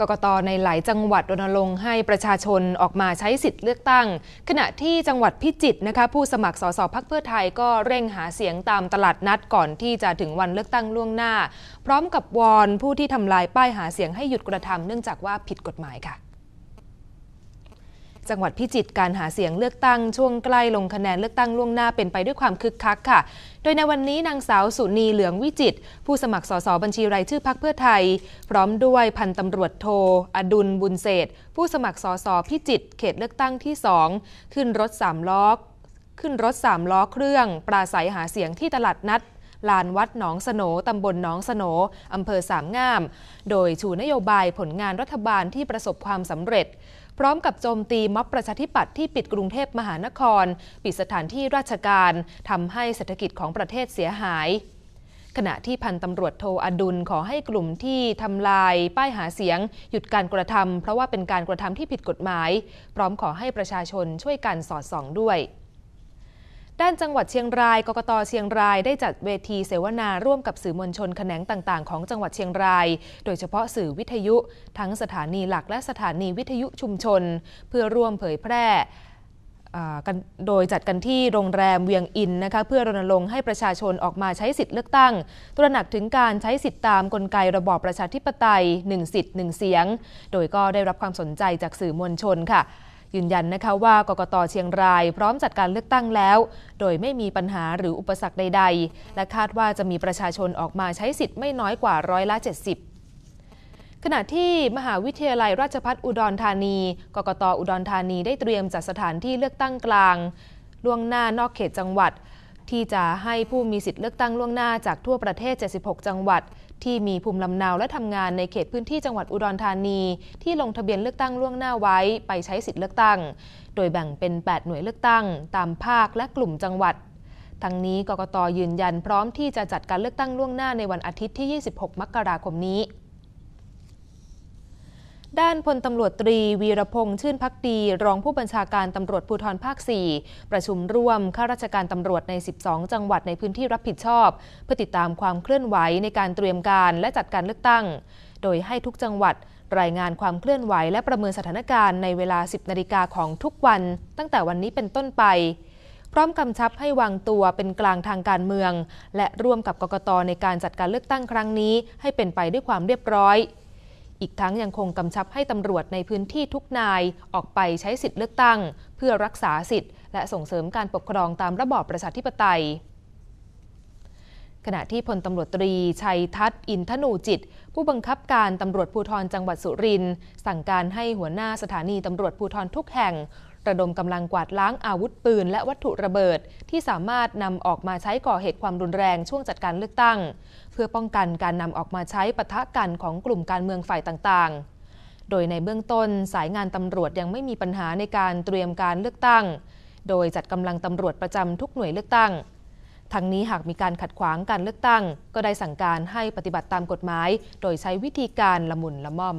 กกตในหลายจังหวัดรณรงค์ให้ประชาชนออกมาใช้สิทธิ์เลือกตั้ง ขณะที่จังหวัดพิจิตรนะคะ ผู้สมัครสสพักเพื่อไทยก็เร่งหาเสียงตามตลาดนัดก่อนที่จะถึงวันเลือกตั้งล่วงหน้า พร้อมกับวอนผู้ที่ทำลายป้ายหาเสียงให้หยุดกระทำเนื่องจากว่าผิดกฎหมายค่ะจังหวัดพิจิตรการหาเสียงเลือกตั้งช่วงใกล้ ลงคะแนนเลือกตั้งล่วงหน้า เป็นไปด้วยความคึกคักค่ะ โดยในวันนี้นางสาวสุนีเหลืองวิจิต ผู้สมัครสสบัญชี ราย ชื่อพักเพื่อไทย พร้อมด้วยพันตำรวจโท อดุลบุญเศษผู้สมัครสสพิจิตรเขตเลือกตั้งที่ 2 ขึ้นรถสามล้อขึ้นรถสามล้อเครื่อง ปราศัยหาเสียงที่ตลาดนัดลานวัดหนองสนตำบลหนองสนอำเภอสามงาม โดยชูนโยบายผลงานรัฐบาลที่ประสบความสำเร็จ พร้อมกับโจมตีม็อบประชาธิปัตย์ที่ปิดกรุงเทพมหานคร ปิดสถานที่ราชการทำให้เศรษฐกิจของประเทศเสียหาย ขณะที่พันตำรวจโทอดุลขอให้กลุ่มที่ทำลายป้ายหาเสียง หยุดการกระทำเพราะว่าเป็นการกระทำที่ผิดกฎหมาย พร้อมขอให้ประชาชนช่วยกันสอดส่องด้วยด้านจังหวัดเชียงราย กกตเชียงรายได้จัดเวทีเสวนา ร่วมกับสื่อมวลชนแขนงต่างๆ ของจังหวัดเชียงราย โดยเฉพาะสื่อวิทยุทั้งสถานีหลักและสถานีวิทยุชุมชน เพื่อร่วมเผยแพร่โดยจัดกันที่โรงแรมเวียงอินนะคะเพื่อรณรงค์ให้ประชาชนออกมาใช้สิทธิ์เลือกตั้งตระหนักถึงการใช้สิทธิตามกลไกระบอบประชาธิปไตย1สิทธิ์1เสียง โดยก็ได้รับความสนใจจากสื่อมวลชนค่ะยืนยันนะคะว่ากกตเชียงรายพร้อมจัดการเลือกตั้งแล้ว โดยไม่มีปัญหาหรืออุปสรรคใดๆ และคาดว่าจะมีประชาชนออกมาใช้สิทธิ์ไม่น้อยกว่าร้อยละ70 ขณะที่มหาวิทยาลัยราชพัฒอุดรธานี กกตอุดรธานีได้เตรียมจัดสถานที่เลือกตั้งกลาง ล่วงหน้านอกเขตจังหวัดที่จะให้ผู้มีสิทธิ์เลือกตั้งล่วงหน้า จากทั่วประเทศ 76 จังหวัด ที่มีภูมิลำเนาและทำงานในเขตพื้นที่จังหวัดอุดรธานี ที่ลงทะเบียนเลือกตั้งล่วงหน้าไว้ ไปใช้สิทธิ์เลือกตั้ง โดยแบ่งเป็น 8 หน่วยเลือกตั้ง ตามภาคและกลุ่มจังหวัด ทั้งนี้กกตยืนยันพร้อมที่จะจัดการเลือกตั้งล่วงหน้าในวันอาทิตย์ที่ 26 มกราคมนี้ด้านพลตำรวจตรีวีรพงษ์ชื่นพักดี รองผู้บัญชาการตำรวจภูธรภาค 4 ประชุมร่วมข้าราชการตำรวจใน 12 จังหวัดในพื้นที่รับผิดชอบ เพื่อติดตามความเคลื่อนไหวในการเตรียมการและจัดการเลือกตั้ง โดยให้ทุกจังหวัดรายงานความเคลื่อนไหว และประเมินสถานการณ์ ในเวลา 10 นาฬิกาของทุกวัน ตั้งแต่วันนี้เป็นต้นไป พร้อมกำชับให้วางตัวเป็นกลางทางการเมือง และร่วมกับกกตในการจัดการเลือกตั้งครั้งนี้ ให้เป็นไปด้วยความเรียบร้อยอีกทั้งยังคงกำชับให้ตำรวจในพื้นที่ทุกนายออกไปใช้สิทธิ์เลือกตั้ง เพื่อรักษาสิทธิ์และส่งเสริมการปกครองตามระบอบประชาธิปไตย ขณะที่พลตำรวจตรีชัยทัศน์อินทนูจิต ผู้บังคับการตำรวจภูธรจังหวัดสุรินทร์สั่งการให้หัวหน้าสถานีตำรวจภูธรทุกแห่งระดมกำลังกวาดล้างอาวุธปืนและวัตถุระเบิดที่สามารถนำออกมาใช้ก่อเหตุความรุนแรงช่วงจัดการเลือกตั้ง เพื่อป้องกันการนำออกมาใช้ปะทะกันของกลุ่มการเมืองฝ่ายต่างๆ โดยในเบื้องต้นสายงานตำรวจยังไม่มีปัญหาในการเตรียมการเลือกตั้ง โดยจัดกำลังตำรวจประจำทุกหน่วยเลือกตั้งทั้งนี้หากมีการขัดขวางการเลือกตั้ง ก็ได้สั่งการให้ปฏิบัติตามกฎหมาย โดยใช้วิธีการละมุนละม่อม